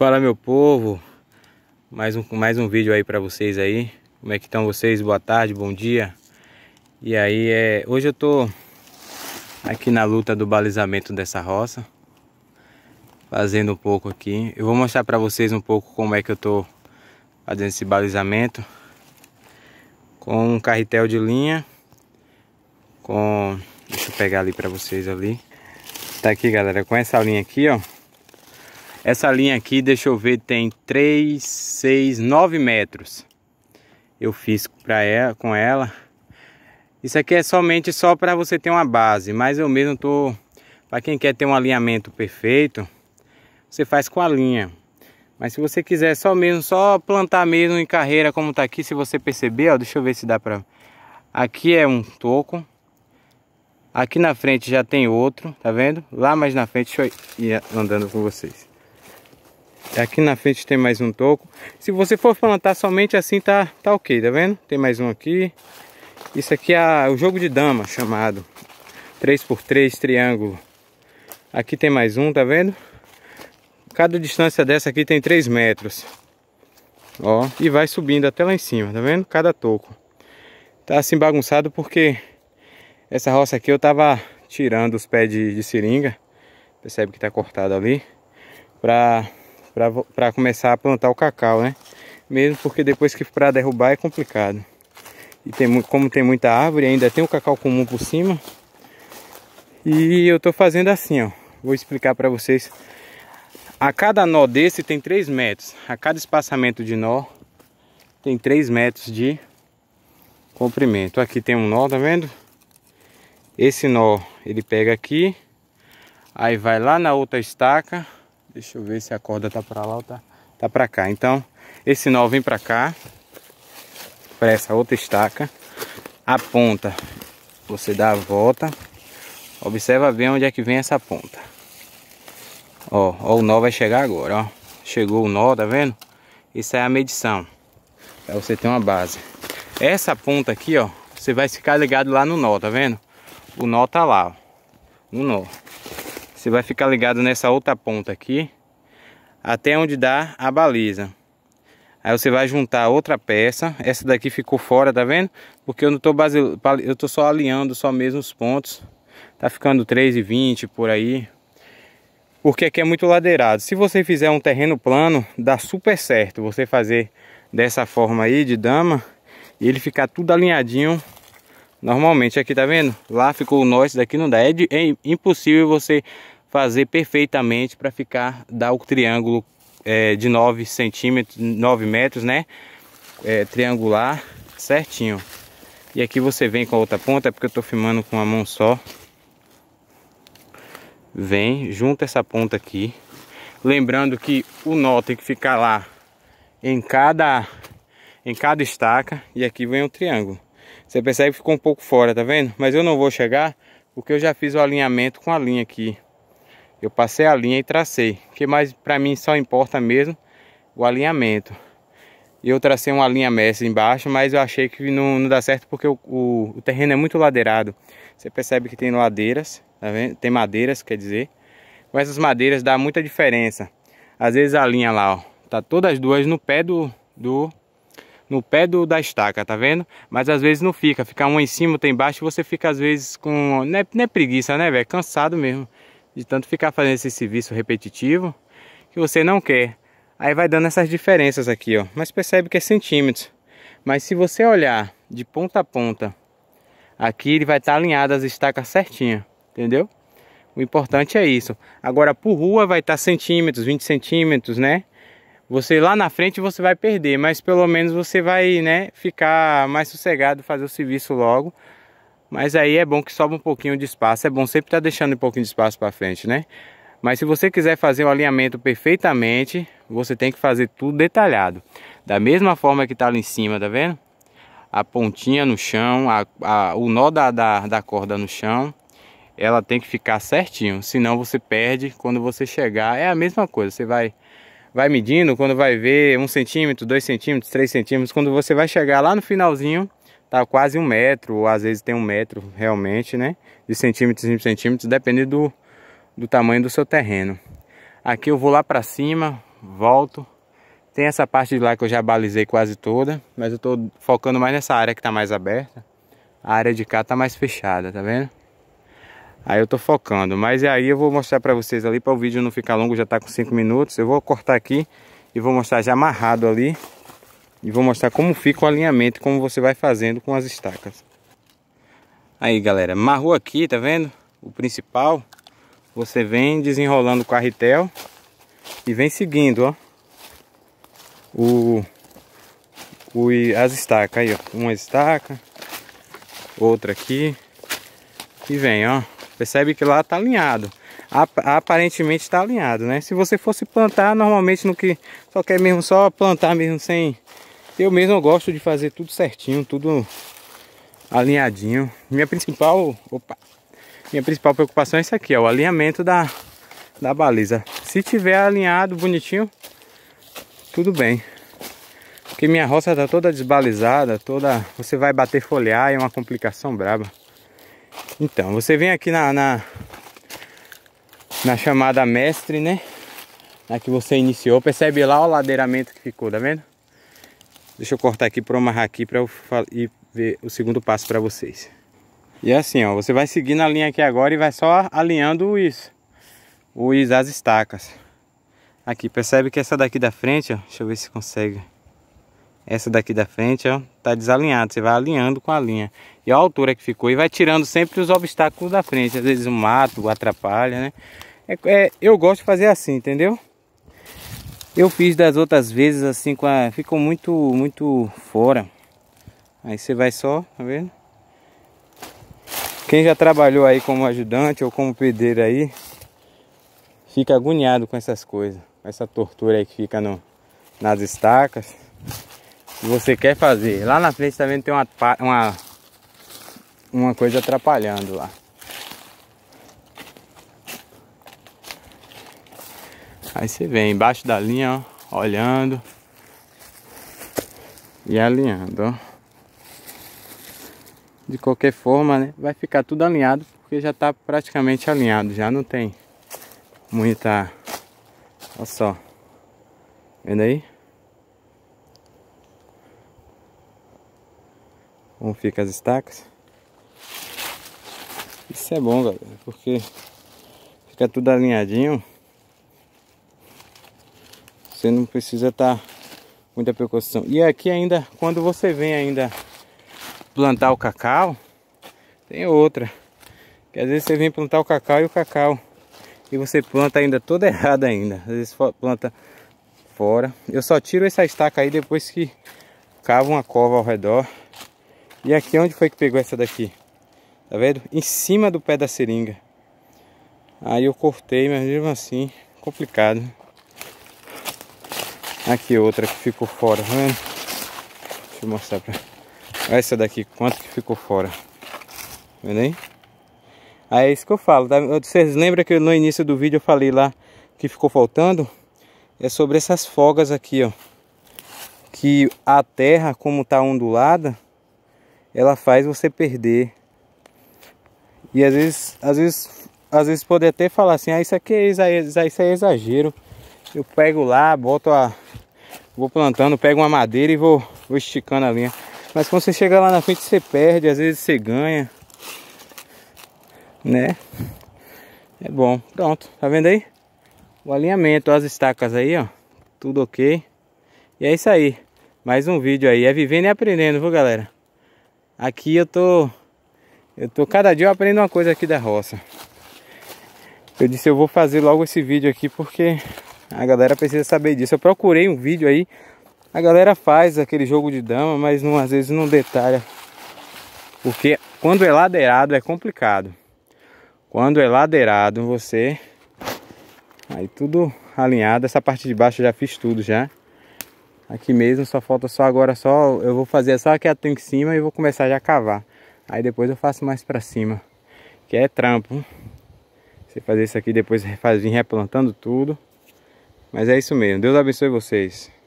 Fala meu povo, mais um, mais um vídeo aí para vocês aí, como é que estão vocês, boa tarde, bom dia E aí, é, hoje eu tô aqui na luta do balizamento dessa roça Fazendo um pouco aqui, eu vou mostrar para vocês um pouco como é que eu tô fazendo esse balizamento Com um carretel de linha Com, deixa eu pegar ali para vocês ali Tá aqui galera, com essa linha aqui ó essa linha aqui, deixa eu ver, tem 3, 6, 9 metros. Eu fiz pra ela, é, com ela. Isso aqui é somente só para você ter uma base, mas eu mesmo tô... Para quem quer ter um alinhamento perfeito, você faz com a linha. Mas se você quiser só mesmo, só plantar mesmo em carreira como tá aqui, se você perceber, ó, deixa eu ver se dá pra... Aqui é um toco. Aqui na frente já tem outro, tá vendo? Lá mais na frente, deixa eu ir andando com vocês. Aqui na frente tem mais um toco. Se você for plantar somente assim, tá, tá ok, tá vendo? Tem mais um aqui. Isso aqui é o jogo de dama, chamado 3x3 triângulo. Aqui tem mais um, tá vendo? Cada distância dessa aqui tem 3 metros. Ó, e vai subindo até lá em cima, tá vendo? Cada toco. Tá assim bagunçado porque essa roça aqui eu tava tirando os pés de, de seringa. Percebe que tá cortado ali. Pra para começar a plantar o cacau, né? Mesmo porque depois que para derrubar é complicado. E tem, como tem muita árvore, ainda tem o cacau comum por cima. E eu estou fazendo assim, ó. Vou explicar para vocês. A cada nó desse tem 3 metros. A cada espaçamento de nó tem 3 metros de comprimento. Aqui tem um nó, tá vendo? Esse nó ele pega aqui, aí vai lá na outra estaca, Deixa eu ver se a corda tá para lá ou tá, tá para cá. Então, esse nó vem para cá, para essa outra estaca. A ponta, você dá a volta. Observa bem onde é que vem essa ponta. Ó, ó o nó vai chegar agora, ó. Chegou o nó, tá vendo? Isso é a medição. Pra você ter uma base. Essa ponta aqui, ó, você vai ficar ligado lá no nó, tá vendo? O nó tá lá, ó, no nó. Você vai ficar ligado nessa outra ponta aqui até onde dá a baliza. Aí você vai juntar outra peça, essa daqui ficou fora, tá vendo? Porque eu não tô base... eu tô só alinhando só mesmo os pontos. Tá ficando 3,20 por aí. Porque aqui é muito ladeirado. Se você fizer um terreno plano, dá super certo você fazer dessa forma aí de dama e ele ficar tudo alinhadinho normalmente aqui tá vendo lá ficou o norte daqui não dá é, de, é impossível você fazer perfeitamente para ficar dar o triângulo é, de 9 centímetros, 9 metros, né? É, triangular certinho. E aqui você vem com a outra ponta, é porque eu estou filmando com uma mão só. Vem, junta essa ponta aqui. Lembrando que o nó tem que ficar lá em cada em cada estaca e aqui vem o um triângulo. Você percebe que ficou um pouco fora, tá vendo? Mas eu não vou chegar porque eu já fiz o alinhamento com a linha aqui eu passei a linha e tracei. Que mais para mim só importa mesmo o alinhamento. Eu tracei uma linha mestre embaixo, mas eu achei que não, não dá certo porque o, o, o, terreno é muito ladeirado. Você percebe que tem ladeiras, tá vendo? Tem madeiras, quer dizer. Com essas madeiras dá muita diferença. Às vezes a linha lá, ó, tá todas duas no pé do, do no pé do, da estaca, tá vendo? Mas às vezes não fica, fica uma em cima, outra embaixo, você fica às vezes com... Não é, não é preguiça, né, velho? É cansado mesmo de tanto ficar fazendo esse serviço repetitivo que você não quer. Aí vai dando essas diferenças aqui, ó. Mas percebe que é centímetros. Mas se você olhar de ponta a ponta, aqui ele vai estar tá alinhado as estacas certinha, entendeu? O importante é isso. Agora por rua vai estar tá centímetros, 20 centímetros, né? Você lá na frente você vai perder, mas pelo menos você vai, né, ficar mais sossegado, fazer o serviço logo. Mas aí é bom que sobe um pouquinho de espaço. É bom sempre estar tá deixando um pouquinho de espaço para frente, né? Mas se você quiser fazer o alinhamento perfeitamente, você tem que fazer tudo detalhado. Da mesma forma que está ali em cima, tá vendo? A pontinha no chão, a, a, o nó da, da, da corda no chão, ela tem que ficar certinho. Senão você perde quando você chegar. É a mesma coisa, você vai vai medindo, quando vai ver um centímetro, dois centímetros, três centímetros, quando você vai chegar lá no finalzinho, tá quase um metro, ou às vezes tem um metro realmente, né? De centímetros em centímetros, depende do, do tamanho do seu terreno. Aqui eu vou lá para cima, volto. Tem essa parte de lá que eu já balizei quase toda, mas eu tô focando mais nessa área que tá mais aberta. A área de cá tá mais fechada, tá vendo? Aí eu tô focando, mas aí eu vou mostrar para vocês ali para o vídeo não ficar longo, já tá com 5 minutos. Eu vou cortar aqui e vou mostrar já amarrado ali e vou mostrar como fica o alinhamento, como você vai fazendo com as estacas. Aí galera, marrou aqui, tá vendo? O principal, você vem desenrolando o carretel e vem seguindo, ó. O, o, as estacas aí, ó. Uma estaca, outra aqui. E vem, ó. Percebe que lá tá alinhado aparentemente está alinhado, né? Se você fosse plantar, normalmente no que só quer mesmo só plantar mesmo sem eu mesmo gosto de fazer tudo certinho, tudo alinhadinho. Minha principal, opa, minha principal preocupação é isso aqui, ó, o alinhamento da, da baliza. Se tiver alinhado bonitinho, tudo bem. Porque minha roça tá toda desbalizada, toda, você vai bater folhear, é uma complicação braba. Então, você vem aqui na, na, na chamada mestre, né? Na que você iniciou, percebe lá o ladeiramento que ficou, tá vendo? Deixa eu cortar aqui para amarrar aqui para eu ir ver o segundo passo para vocês. E é assim, ó, você vai seguindo a linha aqui agora e vai só alinhando isso, os, as estacas. Aqui, percebe que essa daqui da frente, ó, deixa eu ver se consegue. Essa daqui da frente, ó, tá desalinhado. você vai alinhando com a linha. E a altura que ficou, e vai tirando sempre os obstáculos da frente. Às vezes o um mato atrapalha, né? É, é, eu gosto de fazer assim, entendeu? Eu fiz das outras vezes assim com a... Ficou muito, muito fora. Aí você vai só, tá vendo? Quem já trabalhou aí como ajudante ou como pedreiro aí, fica agoniado com essas coisas. Com essa tortura aí que fica no, nas estacas. Que você quer fazer. Lá na frente também tem uma, uma, uma coisa atrapalhando lá. Aí você vem embaixo da linha, ó, olhando e alinhando, ó. De qualquer forma, né, vai ficar tudo alinhado, porque já tá praticamente alinhado, já não tem muita... Olha só, vendo aí? Como fica as estacas. Isso é bom, galera, porque fica tudo alinhadinho você não precisa estar tá muita precaução. E aqui ainda, quando você vem ainda plantar o cacau, tem outra. Que às vezes você vem plantar o cacau e o cacau. E você planta ainda toda errada ainda. Às vezes planta fora. Eu só tiro essa estaca aí depois que cava uma cova ao redor. E aqui é onde foi que pegou essa daqui? Tá vendo? Em cima do pé da seringa. Aí eu cortei, mas mesmo assim, complicado. Né? Aqui outra que ficou fora, tá vendo? Deixa eu mostrar pra... Essa daqui, quanto que ficou fora. Tá vendo aí? Aí é isso que eu falo, tá? Vocês lembram que no início do vídeo eu falei lá que ficou faltando? É sobre essas folgas aqui, ó. Que a terra, como tá ondulada, ela faz você perder. E às vezes, às vezes, às vezes pode até falar assim, ah, isso aqui é, isso é exagero eu pego lá, boto a. Vou plantando, pego uma madeira e vou, vou esticando a linha. Mas quando você chega lá na frente, você perde, às vezes você ganha. Né? É bom. Pronto, tá vendo aí? O alinhamento, as estacas aí, ó. Tudo ok. E é isso aí. Mais um vídeo aí. É vivendo e aprendendo, viu, galera? Aqui eu tô... Eu tô... Cada dia eu aprendo uma coisa aqui da roça. Eu disse, eu vou fazer logo esse vídeo aqui porque a galera precisa saber disso. Eu procurei um vídeo aí. A galera faz aquele jogo de dama, mas não, às vezes não detalha. Porque quando é ladeirado é complicado. Quando é ladeirado você... Aí tudo alinhado. Essa parte de baixo eu já fiz tudo já. Aqui mesmo só falta só agora só... Eu vou fazer só aqui até em cima e vou começar já a cavar. Aí depois eu faço mais pra cima. Que é trampo. Você fazer isso aqui depois faz, vir replantando tudo. Mas é isso mesmo. Deus abençoe vocês.